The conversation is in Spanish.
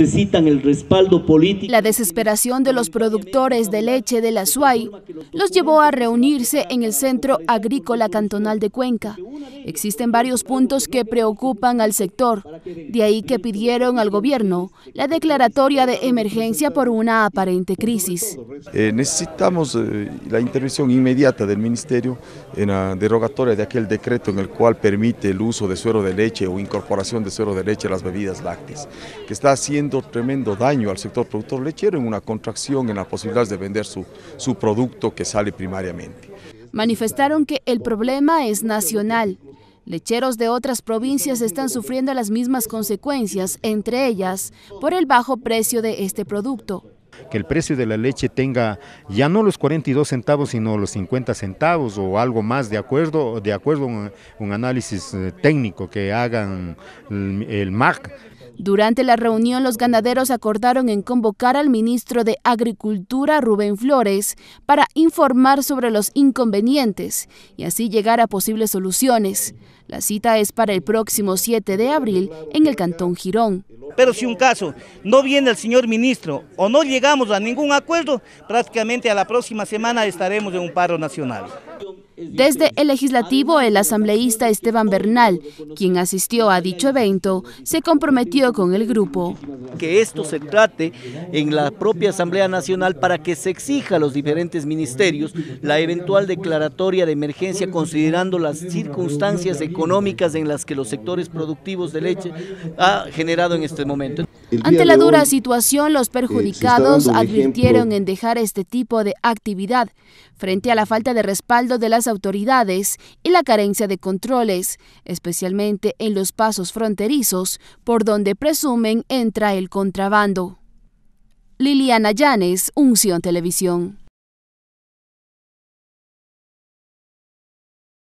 necesitan el respaldo político. La desesperación de los productores de leche de la SUAY los llevó a reunirse en el Centro Agrícola Cantonal de Cuenca Existen varios puntos que preocupan al sector, de ahí que pidieron al gobierno la declaratoria de emergencia por una aparente crisis. Eh, necesitamos eh, la intervención inmediata del Ministerio en la derogatoria de aquel decreto en el cual permite el uso de suero de leche o incorporación de suero de leche a las bebidas lácteas, que está haciendo tremendo daño al sector productor lechero en una contracción en las posibilidades de vender su, su producto que sale primariamente manifestaron que el problema es nacional. Lecheros de otras provincias están sufriendo las mismas consecuencias, entre ellas por el bajo precio de este producto que el precio de la leche tenga ya no los 42 centavos, sino los 50 centavos o algo más, de acuerdo, de acuerdo a un, análisis eh, técnico que hagan el MAC. Durante la reunión, los ganaderos acordaron en convocar al ministro de Agricultura, Rubén Flores, para informar sobre los inconvenientes y así llegar a posibles soluciones. La cita es para el próximo 7 de abril en el Cantón Girón. Pero si un caso no viene el señor ministro o no llegamos a ningún acuerdo, prácticamente a la próxima semana estaremos en un paro nacional. Desde el legislativo, el asambleísta Esteban Bernal, quien asistió a dicho evento, se comprometió con el grupo. Que esto se trate en la propia Asamblea Nacional para que se exija a los diferentes ministerios la eventual declaratoria de emergencia considerando las circunstancias económicas en las que los sectores productivos de leche ha generado en este momento. Ante la dura situación, los eh, perjudicados advirtieron en dejar este tipo de actividad frente a la falta de respaldo de las autoridades y la carencia de controles, especialmente en los pasos fronterizos por donde presumen entra el contrabando. Liliana Llanes, Unción Televisión.